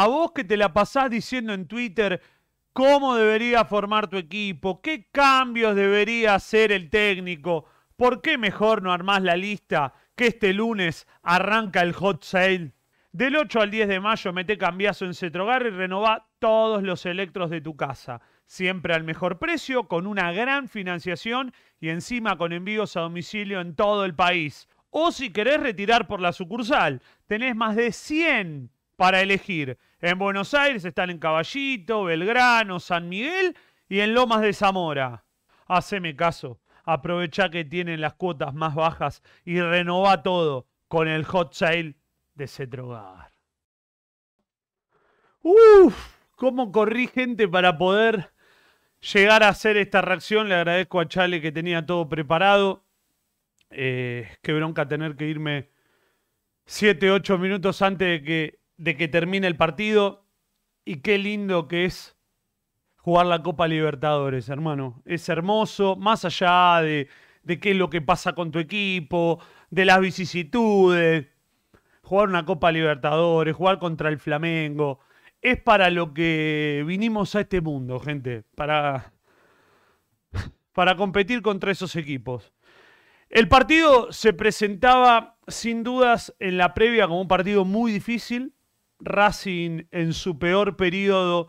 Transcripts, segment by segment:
A vos que te la pasás diciendo en Twitter cómo debería formar tu equipo, qué cambios debería hacer el técnico, por qué mejor no armás la lista que este lunes arranca el hot sale. Del 8 al 10 de mayo mete cambiazo en Cetrogar y renová todos los electros de tu casa. Siempre al mejor precio, con una gran financiación y encima con envíos a domicilio en todo el país. O si querés retirar por la sucursal, tenés más de 100 para elegir. En Buenos Aires están en Caballito, Belgrano, San Miguel y en Lomas de Zamora. Haceme caso, aprovecha que tienen las cuotas más bajas y renová todo con el hot sale de Cetrogar. Uf, cómo corrí gente para poder llegar a hacer esta reacción. Le agradezco a Chale que tenía todo preparado. Eh, qué bronca tener que irme 7, 8 minutos antes de que de que termine el partido y qué lindo que es jugar la Copa Libertadores, hermano. Es hermoso, más allá de, qué es lo que pasa con tu equipo, de las vicisitudes, jugar una Copa Libertadores, jugar contra el Flamengo. Es para lo que vinimos a este mundo, gente, para, para competir contra esos equipos. El partido se presentaba sin dudas en la previa como un partido muy difícil, Racing en su peor periodo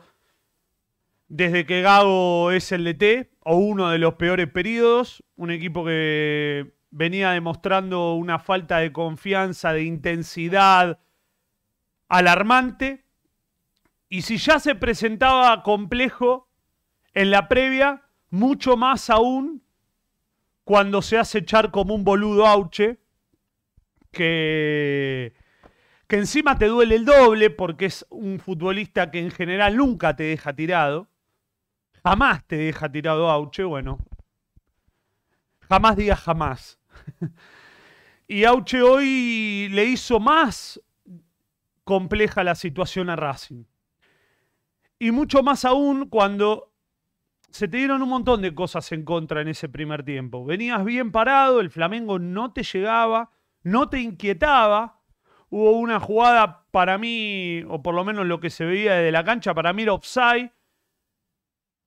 desde que Gago es el DT, o uno de los peores periodos, un equipo que venía demostrando una falta de confianza, de intensidad alarmante, y si ya se presentaba complejo en la previa, mucho más aún cuando se hace echar como un boludo auche, que que encima te duele el doble porque es un futbolista que en general nunca te deja tirado. Jamás te deja tirado Auche, bueno. Jamás diga jamás. y Auche hoy le hizo más compleja la situación a Racing. Y mucho más aún cuando se te dieron un montón de cosas en contra en ese primer tiempo. Venías bien parado, el Flamengo no te llegaba, no te inquietaba. Hubo una jugada para mí, o por lo menos lo que se veía desde la cancha, para mí era offside.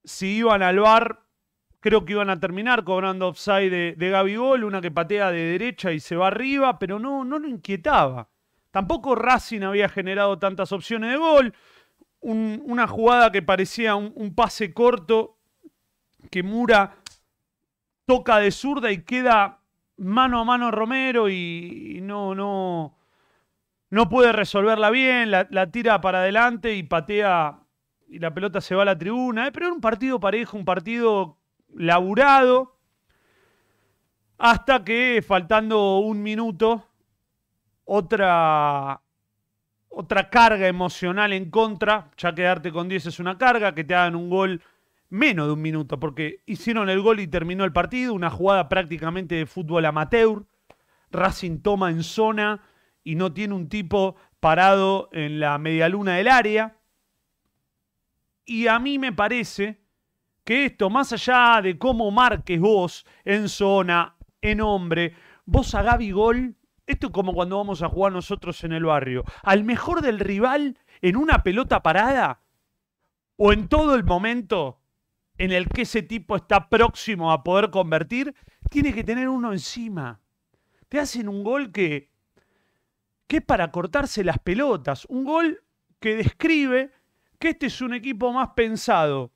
Si iban al bar, creo que iban a terminar cobrando offside de, de gol, una que patea de derecha y se va arriba, pero no, no lo inquietaba. Tampoco Racing había generado tantas opciones de gol. una jugada que parecía un, pase corto que Mura toca de zurda y queda mano a mano Romero y, y no, no, no puede resolverla bien, la, tira para adelante y patea y la pelota se va a la tribuna. Eh, pero era un partido parejo, un partido laburado, hasta que faltando un minuto, otra, otra carga emocional en contra, ya quedarte con 10 es una carga, que te hagan un gol menos de un minuto, porque hicieron el gol y terminó el partido, una jugada prácticamente de fútbol amateur. Racing toma en zona, y no tiene un tipo parado en la medialuna del área. Y a mí me parece que esto, más allá de cómo marques vos en zona, en hombre, vos a Gol, esto es como cuando vamos a jugar nosotros en el barrio, al mejor del rival en una pelota parada o en todo el momento en el que ese tipo está próximo a poder convertir, tiene que tener uno encima. Te hacen un gol que que es para cortarse las pelotas. Un gol que describe que este es un equipo más pensado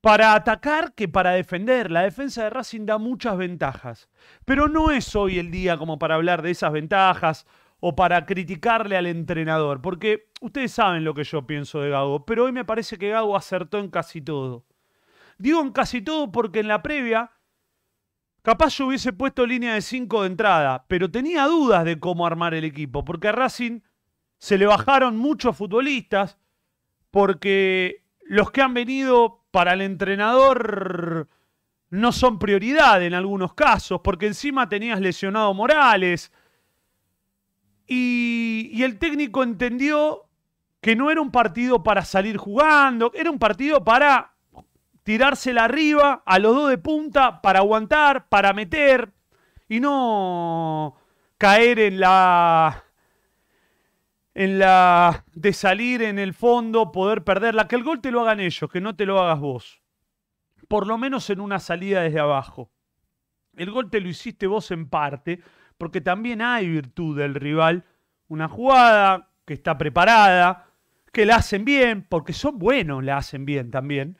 para atacar que para defender. La defensa de Racing da muchas ventajas, pero no es hoy el día como para hablar de esas ventajas o para criticarle al entrenador, porque ustedes saben lo que yo pienso de Gago, pero hoy me parece que Gago acertó en casi todo. Digo en casi todo porque en la previa Capaz yo hubiese puesto línea de 5 de entrada, pero tenía dudas de cómo armar el equipo, porque a Racing se le bajaron muchos futbolistas, porque los que han venido para el entrenador no son prioridad en algunos casos, porque encima tenías lesionado Morales. Y, y, el técnico entendió que no era un partido para salir jugando, era un partido para tirársela arriba a los dos de punta para aguantar, para meter y no caer en la en la de salir en el fondo, poder perderla, que el gol te lo hagan ellos, que no te lo hagas vos. Por lo menos en una salida desde abajo. El gol te lo hiciste vos en parte, porque también hay virtud del rival, una jugada que está preparada, que la hacen bien, porque son buenos, la hacen bien también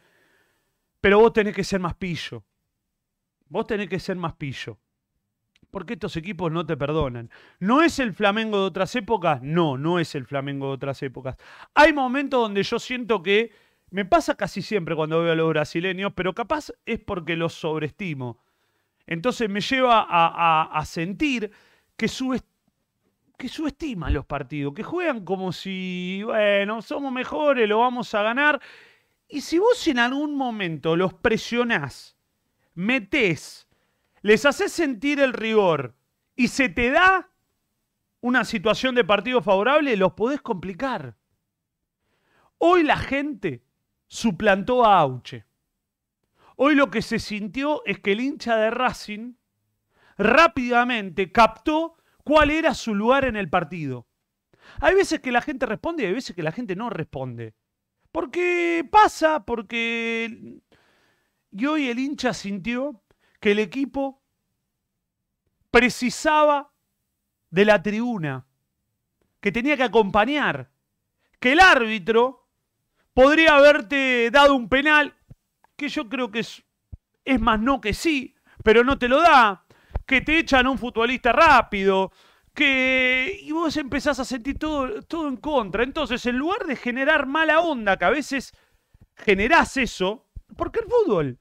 pero vos tenés que ser más pillo. Vos tenés que ser más pillo. Porque estos equipos no te perdonan. ¿No es el Flamengo de otras épocas? No, no es el Flamengo de otras épocas. Hay momentos donde yo siento que me pasa casi siempre cuando veo a los brasileños, pero capaz es porque los sobreestimo. Entonces me lleva a, sentir que, que subestiman los partidos, que juegan como si, bueno, somos mejores, lo vamos a ganar y si vos en algún momento los presionás, metés, les haces sentir el rigor y se te da una situación de partido favorable, los podés complicar. Hoy la gente suplantó a Auche. Hoy lo que se sintió es que el hincha de Racing rápidamente captó cuál era su lugar en el partido. Hay veces que la gente responde y hay veces que la gente no responde. Porque pasa, porque. Y hoy el hincha sintió que el equipo precisaba de la tribuna, que tenía que acompañar, que el árbitro podría haberte dado un penal, que yo creo que es, es más no que sí, pero no te lo da, que te echan a un futbolista rápido, y vos empezás a sentir todo, todo en contra. Entonces, en lugar de generar mala onda, que a veces generás eso, porque el fútbol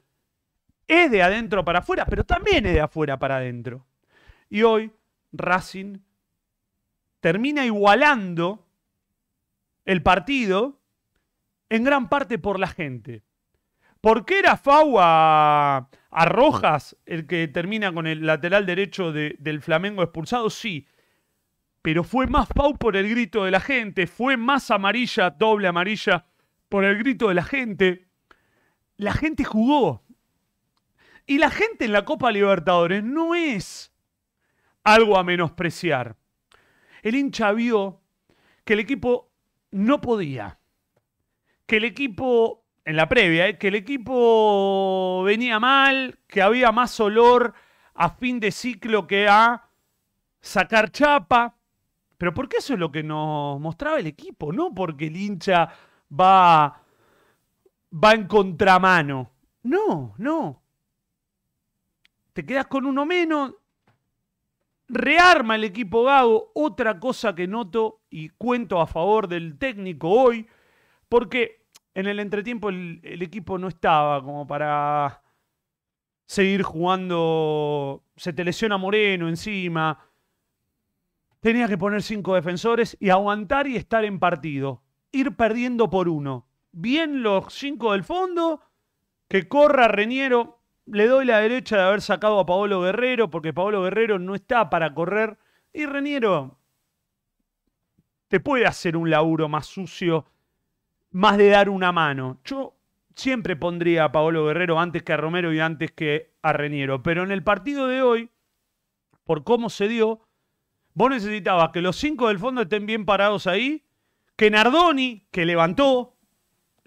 es de adentro para afuera, pero también es de afuera para adentro. Y hoy Racing termina igualando el partido en gran parte por la gente. ¿Por qué era Fau a, Rojas el que termina con el lateral derecho del Flamengo expulsado? Sí, pero fue más Pau por el grito de la gente, fue más amarilla, doble amarilla, por el grito de la gente. La gente jugó. Y la gente en la Copa Libertadores no es algo a menospreciar. El hincha vio que el equipo no podía, que el equipo, en la previa, eh, que el equipo venía mal, que había más olor a fin de ciclo que a sacar chapa, pero porque eso es lo que nos mostraba el equipo, no porque el hincha va, va en contramano. No, no. Te quedas con uno menos. Rearma el equipo Gago. Otra cosa que noto y cuento a favor del técnico hoy, porque en el entretiempo el, el equipo no estaba como para seguir jugando. Se te lesiona Moreno encima tenía que poner cinco defensores y aguantar y estar en partido. Ir perdiendo por uno. Bien los cinco del fondo, que corra Reniero. Le doy la derecha de haber sacado a Paolo Guerrero, porque Paolo Guerrero no está para correr. Y Reniero te puede hacer un laburo más sucio, más de dar una mano. Yo siempre pondría a Paolo Guerrero antes que a Romero y antes que a Reniero. Pero en el partido de hoy, por cómo se dio, Vos necesitabas que los cinco del fondo estén bien parados ahí, que Nardoni, que levantó,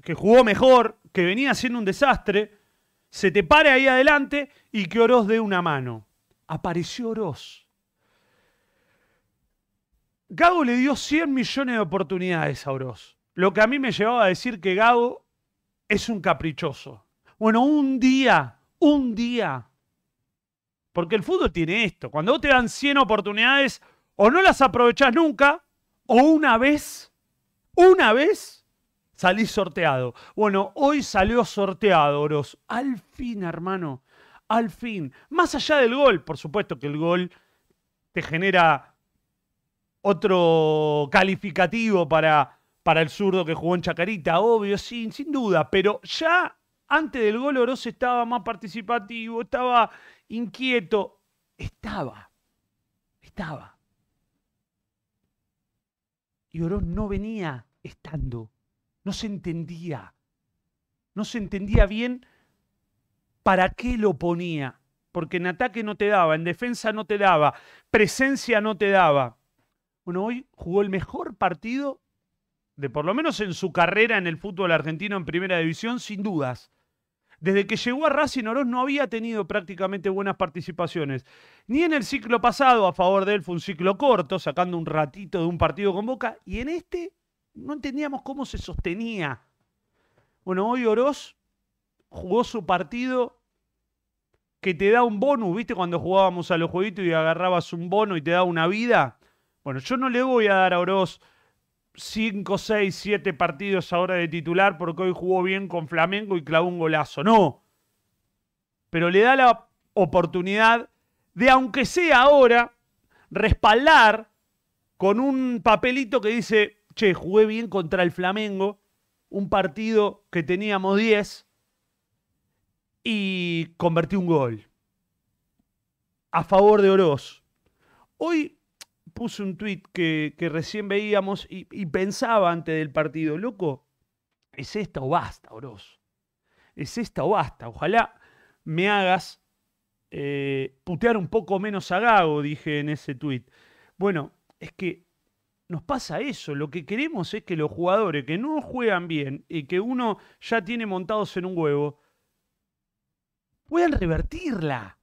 que jugó mejor, que venía siendo un desastre, se te pare ahí adelante y que Oroz dé una mano. Apareció Oroz. Gago le dio 100 millones de oportunidades a Oroz. Lo que a mí me llevaba a decir que Gago es un caprichoso. Bueno, un día, un día. Porque el fútbol tiene esto. Cuando vos te dan 100 oportunidades, o no las aprovechás nunca, o una vez, una vez salís sorteado. Bueno, hoy salió sorteado, Oroz. Al fin, hermano, al fin. Más allá del gol, por supuesto que el gol te genera otro calificativo para, para el zurdo que jugó en Chacarita, obvio, sin duda, pero ya antes del gol Oroz estaba más participativo, estaba inquieto, estaba, estaba. Y no venía estando, no se entendía, no se entendía bien para qué lo ponía, porque en ataque no te daba, en defensa no te daba, presencia no te daba. Bueno, hoy jugó el mejor partido de por lo menos en su carrera en el fútbol argentino en primera división, sin dudas. Desde que llegó a Racing Oroz no había tenido prácticamente buenas participaciones. Ni en el ciclo pasado, a favor de él, fue un ciclo corto, sacando un ratito de un partido con Boca. Y en este no entendíamos cómo se sostenía. Bueno, hoy Oroz jugó su partido que te da un bonus, ¿viste? Cuando jugábamos a los jueguitos y agarrabas un bono y te da una vida. Bueno, yo no le voy a dar a Oroz 5, 6, 7 partidos ahora de titular porque hoy jugó bien con Flamengo y clavó un golazo. No. Pero le da la oportunidad de, aunque sea ahora, respaldar con un papelito que dice, che, jugué bien contra el Flamengo, un partido que teníamos 10 y convertí un gol a favor de Oroz. Hoy puse un tuit que, recién veíamos y, pensaba antes del partido, loco, es esta o basta, Oroz. Es esta o basta. Ojalá me hagas eh, putear un poco menos a Gago, dije en ese tuit Bueno, es que nos pasa eso. Lo que queremos es que los jugadores que no juegan bien y que uno ya tiene montados en un huevo, puedan revertirla.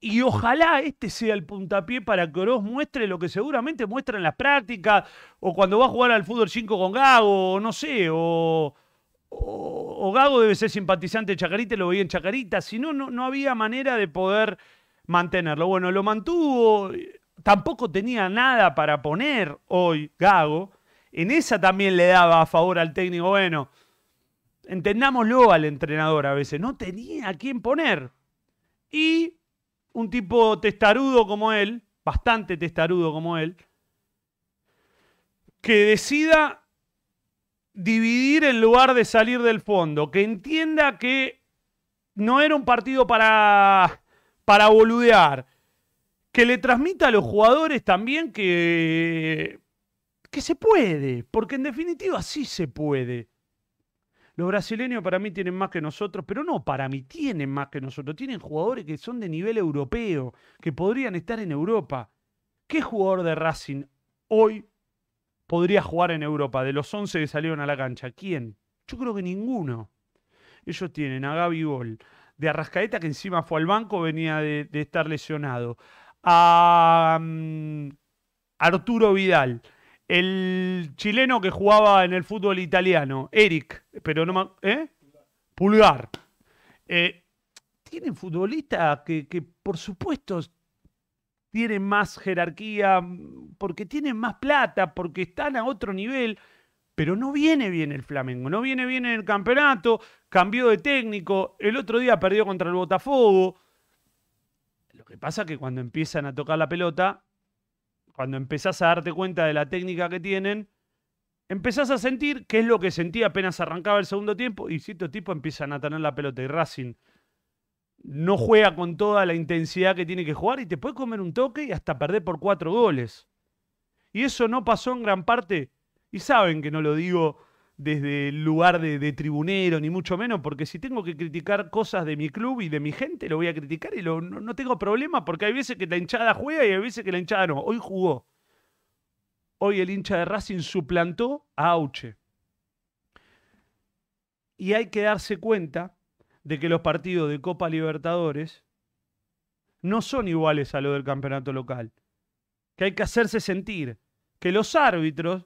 Y ojalá este sea el puntapié para que Oroz muestre lo que seguramente muestra en las prácticas, o cuando va a jugar al fútbol 5 con Gago, o no sé, o, o, Gago debe ser simpatizante de Chacarita lo veía en Chacarita. Si no, no, no había manera de poder mantenerlo. Bueno, lo mantuvo, tampoco tenía nada para poner hoy Gago. En esa también le daba a favor al técnico, bueno, entendámoslo al entrenador a veces, no tenía a quién poner. Y un tipo testarudo como él, bastante testarudo como él, que decida dividir en lugar de salir del fondo, que entienda que no era un partido para, para boludear, que le transmita a los jugadores también que, que se puede, porque en definitiva sí se puede. Los brasileños para mí tienen más que nosotros, pero no para mí, tienen más que nosotros. Tienen jugadores que son de nivel europeo, que podrían estar en Europa. ¿Qué jugador de Racing hoy podría jugar en Europa de los 11 que salieron a la cancha? ¿Quién? Yo creo que ninguno. Ellos tienen a Gaby Gol, de Arrascaeta, que encima fue al banco, venía de, estar lesionado. A mm, Arturo Vidal el chileno que jugaba en el fútbol italiano, Eric, pero no más. ¿Eh? Pulgar. Eh, tienen futbolistas que, que, por supuesto, tienen más jerarquía, porque tienen más plata, porque están a otro nivel, pero no viene bien el Flamengo, no viene bien en el campeonato, cambió de técnico, el otro día perdió contra el Botafogo. Lo que pasa es que cuando empiezan a tocar la pelota, cuando empezás a darte cuenta de la técnica que tienen, empezás a sentir qué es lo que sentí apenas arrancaba el segundo tiempo y ciertos tipos empiezan a tener la pelota y Racing no juega con toda la intensidad que tiene que jugar y te puede comer un toque y hasta perder por cuatro goles. Y eso no pasó en gran parte, y saben que no lo digo desde el lugar de, tribunero, ni mucho menos, porque si tengo que criticar cosas de mi club y de mi gente, lo voy a criticar y no, tengo problema, porque hay veces que la hinchada juega y hay veces que la hinchada no. Hoy jugó. Hoy el hincha de Racing suplantó a Auche. Y hay que darse cuenta de que los partidos de Copa Libertadores no son iguales a lo del campeonato local. Que hay que hacerse sentir que los árbitros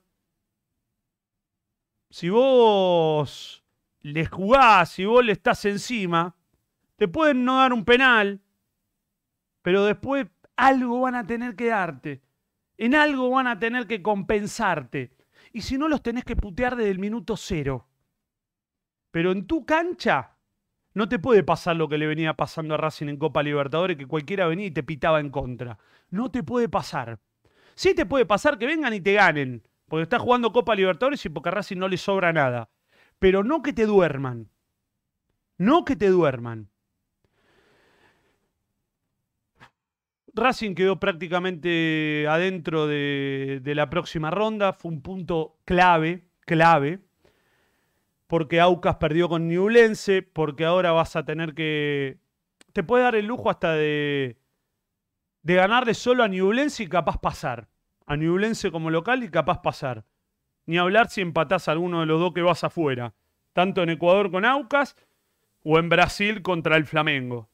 si vos les jugás, si vos le estás encima, te pueden no dar un penal, pero después algo van a tener que darte. En algo van a tener que compensarte. Y si no, los tenés que putear desde el minuto cero. Pero en tu cancha no te puede pasar lo que le venía pasando a Racing en Copa Libertadores, que cualquiera venía y te pitaba en contra. No te puede pasar. Sí te puede pasar que vengan y te ganen, porque está jugando Copa Libertadores y porque a Racing no le sobra nada. Pero no que te duerman. No que te duerman. Racing quedó prácticamente adentro de, la próxima ronda. Fue un punto clave, clave. Porque Aucas perdió con Newlense. Porque ahora vas a tener que. Te puede dar el lujo hasta de. De ganarle solo a Newlense y capaz pasar a como local y capaz pasar. Ni hablar si empatás a alguno de los dos que vas afuera, tanto en Ecuador con Aucas o en Brasil contra el Flamengo.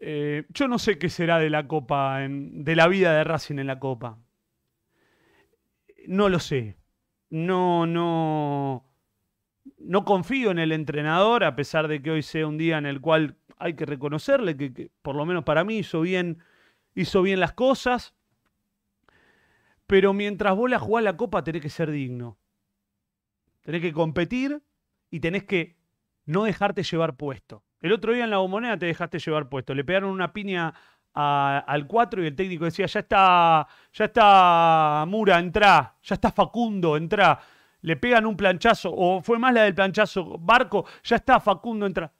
Eh, yo no sé qué será de la Copa, de la vida de Racing en la Copa. No lo sé. No, no. No confío en el entrenador, a pesar de que hoy sea un día en el cual hay que reconocerle que, por lo menos para mí hizo bien, hizo bien las cosas. Pero mientras vos la jugás la copa, tenés que ser digno. Tenés que competir y tenés que no dejarte llevar puesto. El otro día en la bombonera te dejaste llevar puesto. Le pegaron una piña al 4 y el técnico decía, ya está, ya está Mura, entrá, ya está Facundo, entrá. Le pegan un planchazo, o fue más la del planchazo, Barco, ya está Facundo, entra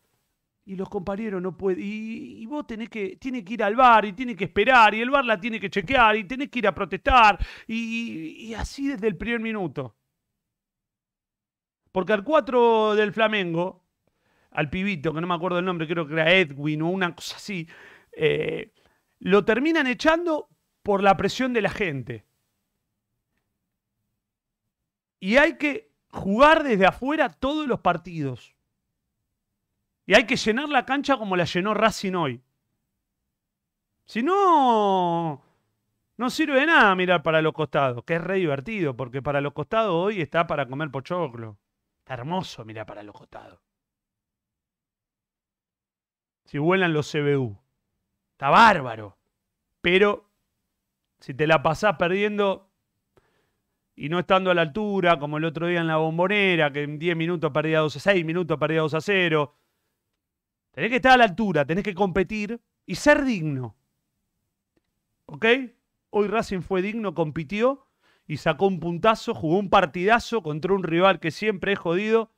y los compañeros no pueden. Y, vos tenés que, tiene que ir al bar y tiene que esperar, y el bar la tiene que chequear, y tenés que ir a protestar, y, así desde el primer minuto. Porque al 4 del Flamengo, al pibito, que no me acuerdo el nombre, creo que era Edwin o una cosa así, eh, lo terminan echando por la presión de la gente. Y hay que jugar desde afuera todos los partidos. Y hay que llenar la cancha como la llenó Racing hoy. Si no, no sirve de nada mirar para los costados, que es re divertido, porque para los costados hoy está para comer pochoclo. Está hermoso mirar para los costados. Si vuelan los CBU. Está bárbaro. Pero si te la pasás perdiendo y no estando a la altura, como el otro día en la bombonera, que en 10 minutos perdía 2 a 6 minutos perdía 2 a 0, Tenés que estar a la altura, tenés que competir y ser digno. ¿Ok? Hoy Racing fue digno, compitió y sacó un puntazo, jugó un partidazo contra un rival que siempre he jodido.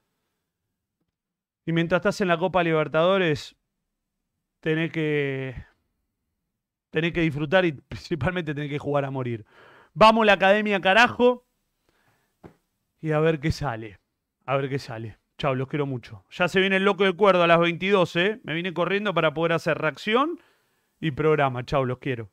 Y mientras estás en la Copa Libertadores, tenés que, tenés que disfrutar y principalmente tenés que jugar a morir. Vamos a la academia, carajo. Y a ver qué sale. A ver qué sale. Chau, los quiero mucho. Ya se viene el loco de cuerda a las 22, Me vine corriendo para poder hacer reacción y programa. Chao, los quiero.